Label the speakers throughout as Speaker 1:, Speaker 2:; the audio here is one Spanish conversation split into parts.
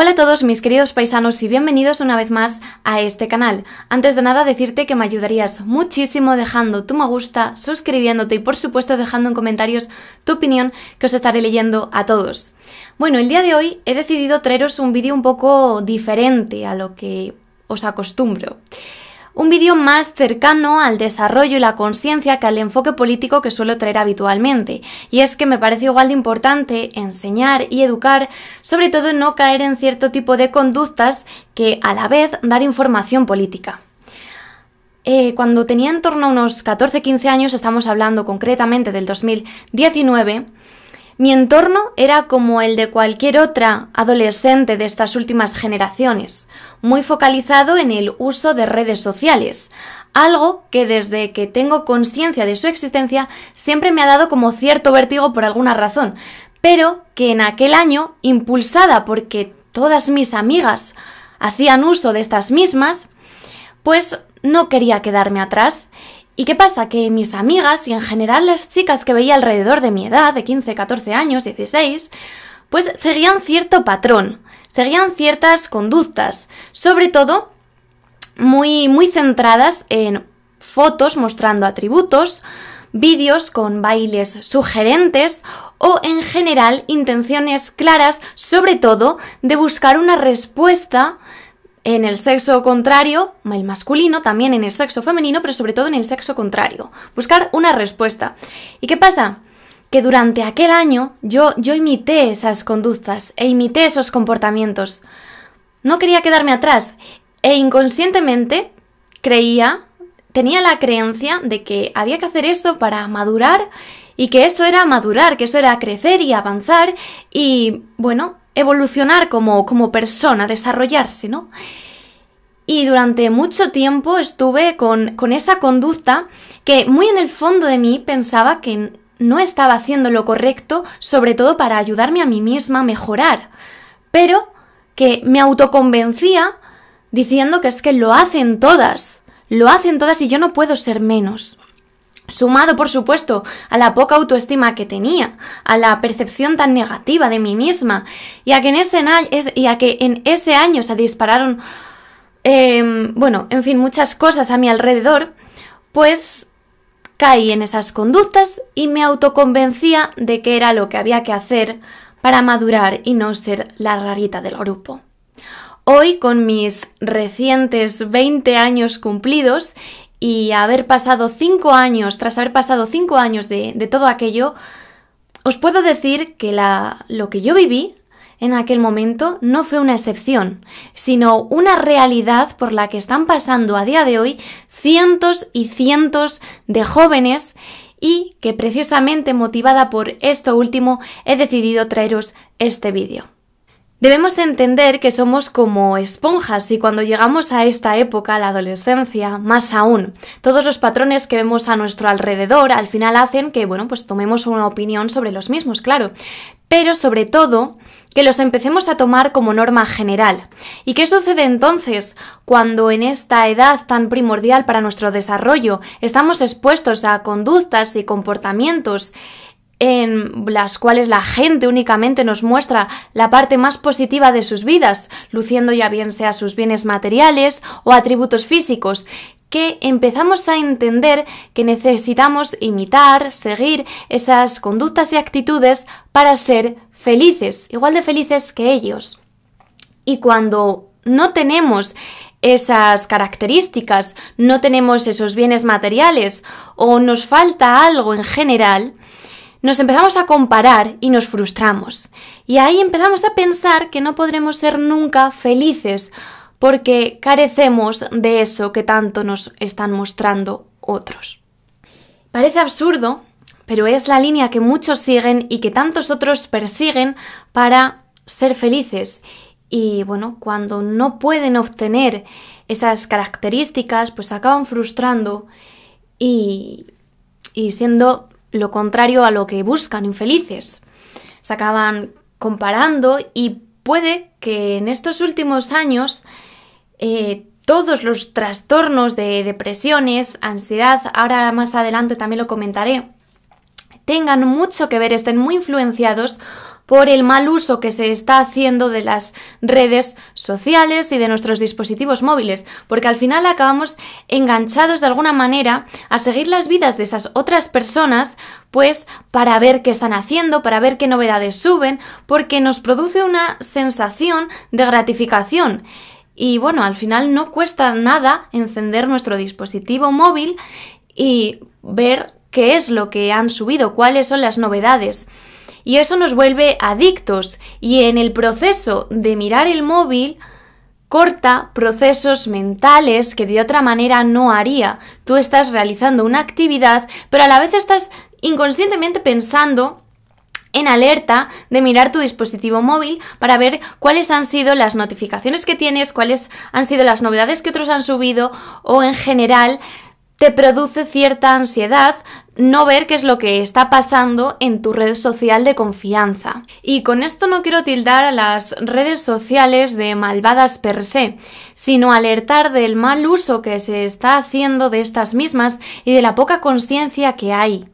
Speaker 1: Hola a todos mis queridos paisanos y bienvenidos una vez más a este canal. Antes de nada decirte que me ayudarías muchísimo dejando tu me gusta, suscribiéndote y por supuesto dejando en comentarios tu opinión que os estaré leyendo a todos. Bueno, el día de hoy he decidido traeros un vídeo un poco diferente a lo que os acostumbro un vídeo más cercano al desarrollo y la conciencia que al enfoque político que suelo traer habitualmente. Y es que me parece igual de importante enseñar y educar, sobre todo no caer en cierto tipo de conductas que a la vez dar información política. Eh, cuando tenía en torno a unos 14-15 años, estamos hablando concretamente del 2019, mi entorno era como el de cualquier otra adolescente de estas últimas generaciones, muy focalizado en el uso de redes sociales, algo que desde que tengo conciencia de su existencia siempre me ha dado como cierto vértigo por alguna razón, pero que en aquel año, impulsada porque todas mis amigas hacían uso de estas mismas, pues no quería quedarme atrás ¿Y qué pasa? Que mis amigas y en general las chicas que veía alrededor de mi edad, de 15, 14 años, 16, pues seguían cierto patrón, seguían ciertas conductas, sobre todo muy, muy centradas en fotos mostrando atributos, vídeos con bailes sugerentes o en general intenciones claras, sobre todo de buscar una respuesta en el sexo contrario, el masculino, también en el sexo femenino, pero sobre todo en el sexo contrario. Buscar una respuesta. ¿Y qué pasa? Que durante aquel año yo, yo imité esas conductas e imité esos comportamientos. No quería quedarme atrás e inconscientemente creía, tenía la creencia de que había que hacer eso para madurar y que eso era madurar, que eso era crecer y avanzar y bueno, evolucionar como, persona, desarrollarse, ¿no? Y durante mucho tiempo estuve con, con esa conducta que muy en el fondo de mí pensaba que no estaba haciendo lo correcto, sobre todo para ayudarme a mí misma a mejorar, pero que me autoconvencía diciendo que es que lo hacen todas, lo hacen todas y yo no puedo ser menos. Sumado, por supuesto, a la poca autoestima que tenía, a la percepción tan negativa de mí misma, y a que en ese, año se dispararon, em, bueno, en fin, muchas cosas a mi alrededor, pues caí en esas conductas y me autoconvencía de que era lo que había que hacer para madurar y no ser la rarita del grupo. Hoy, con mis recientes 20 años cumplidos y haber pasado cinco años, tras haber pasado cinco años de, todo aquello, os puedo decir que lo que yo viví en aquel momento no fue una excepción, sino una realidad por la que están pasando a día de hoy cientos y cientos de jóvenes y que precisamente motivada por esto último he decidido traeros este vídeo. Debemos entender que somos como esponjas y cuando llegamos a esta época, la adolescencia, más aún, todos los patrones que vemos a nuestro alrededor al final hacen que, bueno, pues tomemos una opinión sobre los mismos, claro, pero sobre todo que los empecemos a tomar como norma general. ¿Y qué sucede entonces cuando en esta edad tan primordial para nuestro desarrollo estamos expuestos a conductas y comportamientos en las cuales la gente únicamente nos muestra la parte más positiva de sus vidas, luciendo ya bien sea sus bienes materiales o atributos físicos, que empezamos a entender que necesitamos imitar, seguir esas conductas y actitudes para ser felices, igual de felices que ellos. Y cuando no tenemos esas características, no tenemos esos bienes materiales o nos falta algo en general, nos empezamos a comparar y nos frustramos. Y ahí empezamos a pensar que no podremos ser nunca felices porque carecemos de eso que tanto nos están mostrando otros. Parece absurdo, pero es la línea que muchos siguen y que tantos otros persiguen para ser felices. Y bueno, cuando no pueden obtener esas características, pues acaban frustrando y, y siendo lo contrario a lo que buscan, infelices. Se acaban comparando y puede que en estos últimos años eh, todos los trastornos de depresiones, ansiedad, ahora más adelante también lo comentaré, tengan mucho que ver, estén muy influenciados por el mal uso que se está haciendo de las redes sociales y de nuestros dispositivos móviles, porque al final acabamos enganchados de alguna manera a seguir las vidas de esas otras personas, pues para ver qué están haciendo, para ver qué novedades suben, porque nos produce una sensación de gratificación. Y bueno, al final no cuesta nada encender nuestro dispositivo móvil y ver qué es lo que han subido, cuáles son las novedades. Y eso nos vuelve adictos y en el proceso de mirar el móvil corta procesos mentales que de otra manera no haría. Tú estás realizando una actividad, pero a la vez estás inconscientemente pensando en alerta de mirar tu dispositivo móvil para ver cuáles han sido las notificaciones que tienes, cuáles han sido las novedades que otros han subido o en general te produce cierta ansiedad no ver qué es lo que está pasando en tu red social de confianza. Y con esto no quiero tildar a las redes sociales de malvadas per se, sino alertar del mal uso que se está haciendo de estas mismas y de la poca conciencia que hay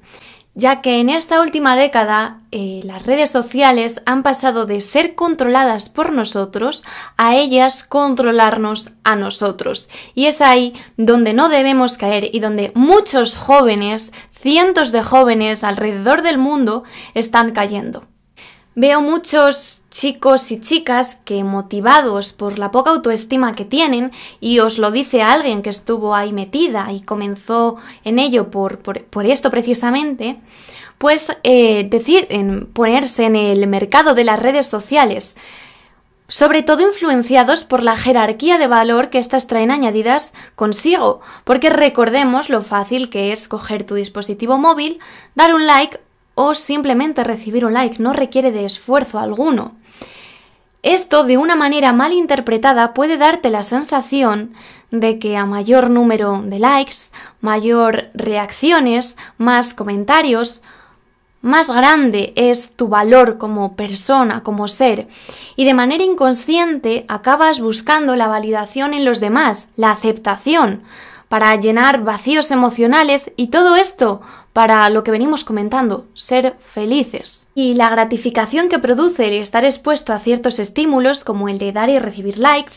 Speaker 1: ya que en esta última década eh, las redes sociales han pasado de ser controladas por nosotros a ellas controlarnos a nosotros. Y es ahí donde no debemos caer y donde muchos jóvenes, cientos de jóvenes alrededor del mundo, están cayendo. Veo muchos chicos y chicas que motivados por la poca autoestima que tienen, y os lo dice alguien que estuvo ahí metida y comenzó en ello por, esto precisamente, pues eh, deciden ponerse en el mercado de las redes sociales, sobre todo influenciados por la jerarquía de valor que estas traen añadidas consigo, porque recordemos lo fácil que es coger tu dispositivo móvil, dar un like o simplemente recibir un like, no requiere de esfuerzo alguno. Esto de una manera mal interpretada puede darte la sensación de que a mayor número de likes, mayor reacciones, más comentarios, más grande es tu valor como persona, como ser, y de manera inconsciente acabas buscando la validación en los demás, la aceptación, para llenar vacíos emocionales y todo esto para lo que venimos comentando, ser felices. Y la gratificación que produce el estar expuesto a ciertos estímulos como el de dar y recibir likes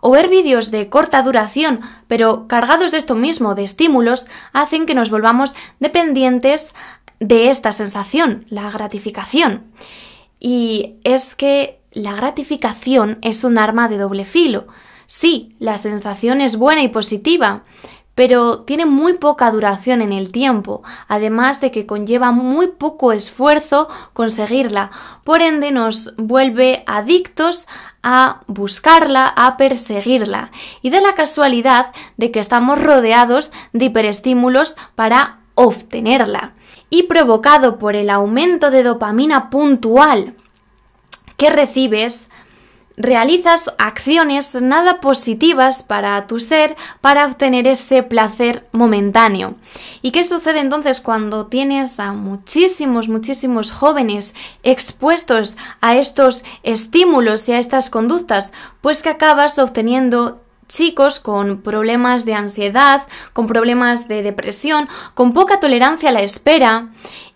Speaker 1: o ver vídeos de corta duración pero cargados de esto mismo, de estímulos, hacen que nos volvamos dependientes de esta sensación, la gratificación. Y es que la gratificación es un arma de doble filo. Sí, la sensación es buena y positiva, pero tiene muy poca duración en el tiempo, además de que conlleva muy poco esfuerzo conseguirla. Por ende, nos vuelve adictos a buscarla, a perseguirla. Y da la casualidad de que estamos rodeados de hiperestímulos para obtenerla. Y provocado por el aumento de dopamina puntual que recibes, realizas acciones nada positivas para tu ser para obtener ese placer momentáneo. ¿Y qué sucede entonces cuando tienes a muchísimos, muchísimos jóvenes expuestos a estos estímulos y a estas conductas? Pues que acabas obteniendo chicos con problemas de ansiedad, con problemas de depresión, con poca tolerancia a la espera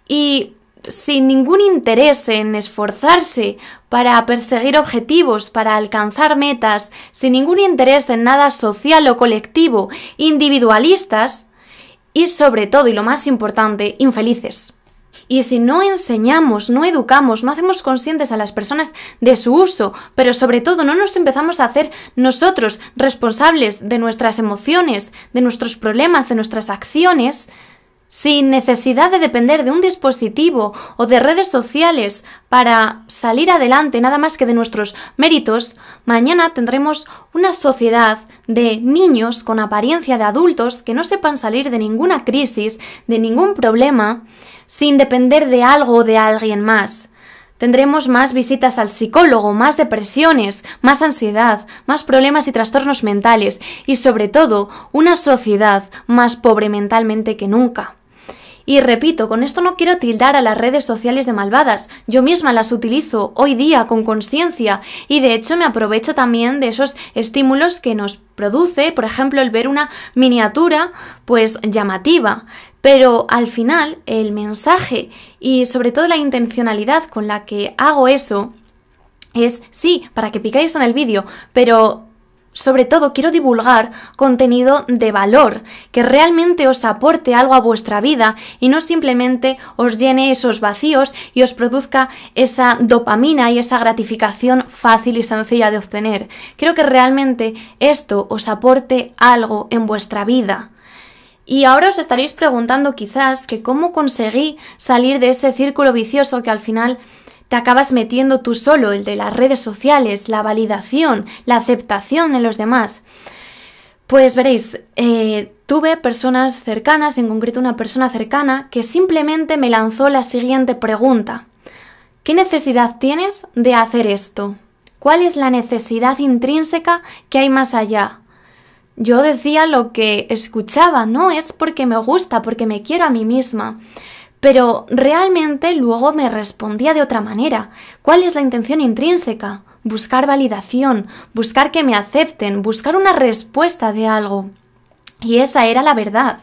Speaker 1: y sin ningún interés en esforzarse para perseguir objetivos, para alcanzar metas, sin ningún interés en nada social o colectivo, individualistas y sobre todo, y lo más importante, infelices. Y si no enseñamos, no educamos, no hacemos conscientes a las personas de su uso, pero sobre todo no nos empezamos a hacer nosotros responsables de nuestras emociones, de nuestros problemas, de nuestras acciones, sin necesidad de depender de un dispositivo o de redes sociales para salir adelante nada más que de nuestros méritos, mañana tendremos una sociedad de niños con apariencia de adultos que no sepan salir de ninguna crisis, de ningún problema, sin depender de algo o de alguien más. Tendremos más visitas al psicólogo, más depresiones, más ansiedad, más problemas y trastornos mentales y sobre todo una sociedad más pobre mentalmente que nunca. Y repito, con esto no quiero tildar a las redes sociales de malvadas, yo misma las utilizo hoy día con conciencia y de hecho me aprovecho también de esos estímulos que nos produce, por ejemplo, el ver una miniatura pues llamativa, pero al final el mensaje y sobre todo la intencionalidad con la que hago eso es sí, para que picáis en el vídeo, pero sobre todo quiero divulgar contenido de valor, que realmente os aporte algo a vuestra vida y no simplemente os llene esos vacíos y os produzca esa dopamina y esa gratificación fácil y sencilla de obtener. Quiero que realmente esto os aporte algo en vuestra vida. Y ahora os estaréis preguntando quizás que cómo conseguí salir de ese círculo vicioso que al final te acabas metiendo tú solo, el de las redes sociales, la validación, la aceptación en los demás. Pues veréis, eh, tuve personas cercanas, en concreto una persona cercana, que simplemente me lanzó la siguiente pregunta. ¿Qué necesidad tienes de hacer esto? ¿Cuál es la necesidad intrínseca que hay más allá? Yo decía lo que escuchaba, no es porque me gusta, porque me quiero a mí misma pero realmente luego me respondía de otra manera. ¿Cuál es la intención intrínseca? Buscar validación, buscar que me acepten, buscar una respuesta de algo. Y esa era la verdad.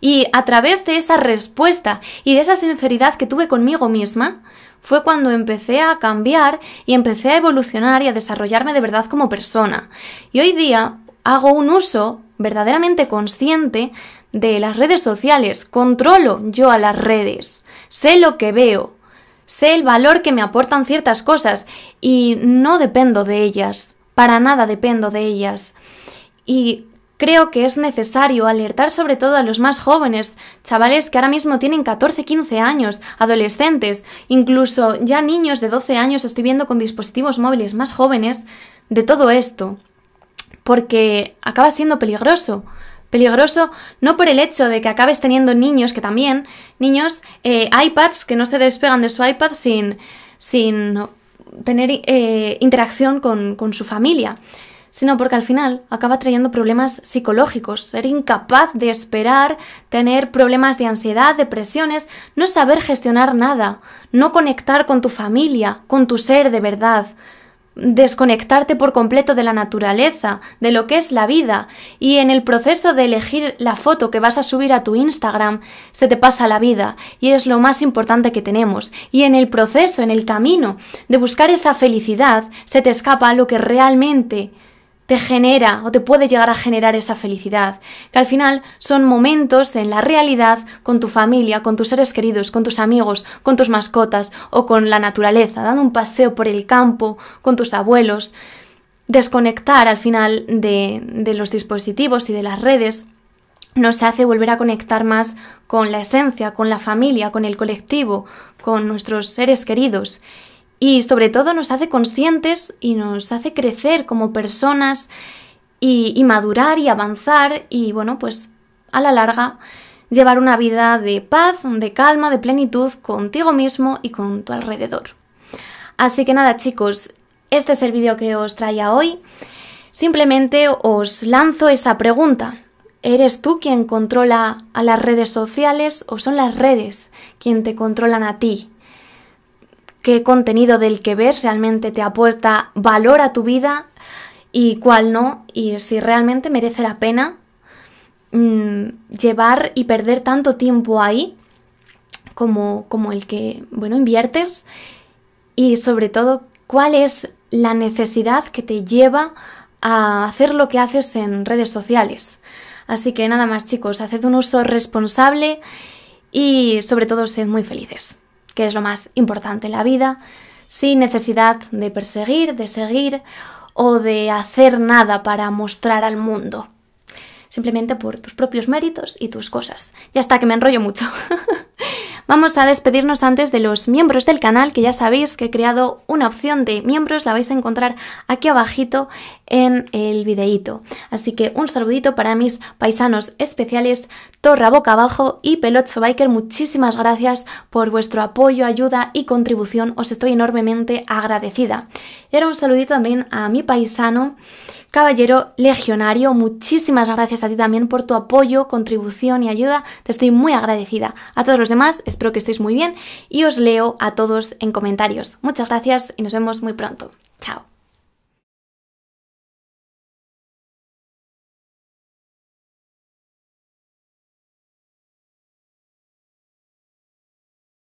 Speaker 1: Y a través de esa respuesta y de esa sinceridad que tuve conmigo misma, fue cuando empecé a cambiar y empecé a evolucionar y a desarrollarme de verdad como persona. Y hoy día hago un uso verdaderamente consciente de las redes sociales, controlo yo a las redes, sé lo que veo, sé el valor que me aportan ciertas cosas y no dependo de ellas, para nada dependo de ellas. Y creo que es necesario alertar sobre todo a los más jóvenes, chavales que ahora mismo tienen 14, 15 años, adolescentes, incluso ya niños de 12 años estoy viendo con dispositivos móviles más jóvenes, de todo esto, porque acaba siendo peligroso. Peligroso no por el hecho de que acabes teniendo niños, que también, niños, eh, iPads que no se despegan de su iPad sin, sin tener eh, interacción con, con su familia, sino porque al final acaba trayendo problemas psicológicos, ser incapaz de esperar, tener problemas de ansiedad, depresiones, no saber gestionar nada, no conectar con tu familia, con tu ser de verdad, desconectarte por completo de la naturaleza, de lo que es la vida, y en el proceso de elegir la foto que vas a subir a tu Instagram, se te pasa la vida, y es lo más importante que tenemos. Y en el proceso, en el camino de buscar esa felicidad, se te escapa lo que realmente te genera o te puede llegar a generar esa felicidad, que al final son momentos en la realidad con tu familia, con tus seres queridos, con tus amigos, con tus mascotas o con la naturaleza, dando un paseo por el campo, con tus abuelos, desconectar al final de, los dispositivos y de las redes nos hace volver a conectar más con la esencia, con la familia, con el colectivo, con nuestros seres queridos y sobre todo nos hace conscientes y nos hace crecer como personas y, madurar y avanzar y bueno, pues a la larga llevar una vida de paz, de calma, de plenitud contigo mismo y con tu alrededor. Así que nada chicos, este es el vídeo que os traía hoy. Simplemente os lanzo esa pregunta. ¿Eres tú quien controla a las redes sociales o son las redes quien te controlan a ti? qué contenido del que ves realmente te aporta valor a tu vida y cuál no, y si realmente merece la pena mm, llevar y perder tanto tiempo ahí como, como el que, bueno, inviertes, y sobre todo, cuál es la necesidad que te lleva a hacer lo que haces en redes sociales. Así que nada más chicos, haced un uso responsable y sobre todo sed muy felices que es lo más importante en la vida, sin necesidad de perseguir, de seguir o de hacer nada para mostrar al mundo. Simplemente por tus propios méritos y tus cosas. Ya está, que me enrollo mucho. Vamos a despedirnos antes de los miembros del canal, que ya sabéis que he creado una opción de miembros, la vais a encontrar aquí abajito en el videíto. Así que un saludito para mis paisanos especiales, Torra Boca Abajo y Pelotso Biker, muchísimas gracias por vuestro apoyo, ayuda y contribución, os estoy enormemente agradecida. Y ahora un saludito también a mi paisano, Caballero Legionario, muchísimas gracias a ti también por tu apoyo, contribución y ayuda. Te estoy muy agradecida. A todos los demás, espero que estéis muy bien y os leo a todos en comentarios. Muchas gracias y nos vemos muy pronto. Chao.